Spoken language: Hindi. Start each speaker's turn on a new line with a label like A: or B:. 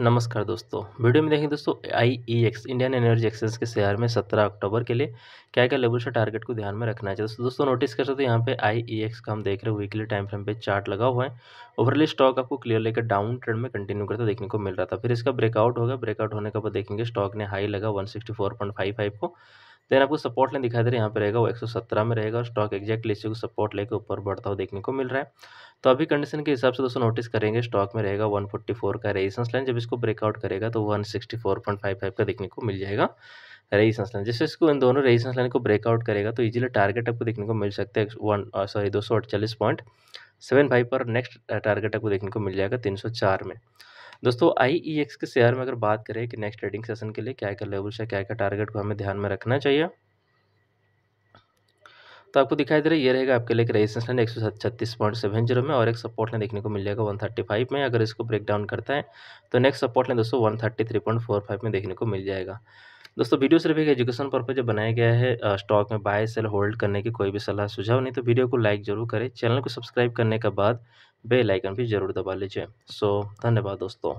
A: नमस्कार दोस्तों वीडियो में देखेंगे दोस्तों I E X Indian energy exchange के शेयर में सत्रह अक्टूबर के लिए क्या क्या लेवल से टारगेट को ध्यान में रखना चाहिए दोस्तों दोस्तों नोटिस कर सकते हो यहाँ पे आई ई एक्स का हम देख रहे हैं वीकली टाइम फ्रेम पे चार्ट लगा हुआ है ओवरली स्टॉक आपको क्लियर लेकर डाउन ट्रेंड में कंटिन्यू करता देखने को मिल रहा था फिर इसका ब्रेकआउट होगा ब्रेकआउट होने के बाद देखेंगे स्टॉक ने हाई लगा वन को देन तो आपको सपोर्ट लाइन दिखाई दे रहा है यहाँ पे रहेगा वो 117 में रहेगा और स्टॉक एक्जैक्टली इसी को सपोर्ट लेकर ऊपर बढ़ता हुआ देखने को मिल रहा है तो अभी कंडीशन के हिसाब से दोस्तों नोटिस करेंगे स्टॉक में रहेगा 144 का रेजिस्टेंस लाइन जब इसको ब्रेकआउट करेगा तो 164.55 का देखने को मिल जाएगा रेजिस्टेंस लाइन जैसे इसको इन दोनों रेजिस्टेंस लाइन को ब्रेकआउट करेगा तो इजीली टारगेट आपको देखने को मिल सकता है वन सॉरी दो सौ अड़चालीस पॉइंट सेवन फाइव पर नेक्स्ट टारगेट आपको देखने को मिल जाएगा तीन सौ चार में दोस्तों आई e के शेयर में अगर बात करें कि नेक्स्ट ट्रेडिंग सेशन के लिए क्या क्या लेवल्स है क्या क्या टारगेट को हमें ध्यान में रखना चाहिए तो आपको दिखाई दे रहा है ये रहेगा आपके लिए एक रेजिस्टेंस लाइन एक सौ छत्तीस पॉइंट सेवन जीरो में और एक सपोर्ट लाइन देखने को मिल जाएगा वन थर्टी फाइव में अगर इसको ब्रेक डाउन करता है तो नेक्स्ट सपोर्ट लाइन दोस्तों one thirty three point four five में देखने को मिल जाएगा दोस्तों वीडियो सिर्फ एक एजुकेशन पर्पज बनाया गया है स्टॉक में बाय सेल होल्ड करने की कोई भी सलाह सुझाव नहीं तो वीडियो को लाइक जरूर करें चैनल को सब्सक्राइब करने के बाद बेल आइकन भी ज़रूर दबा लीजिए सो धन्यवाद दोस्तों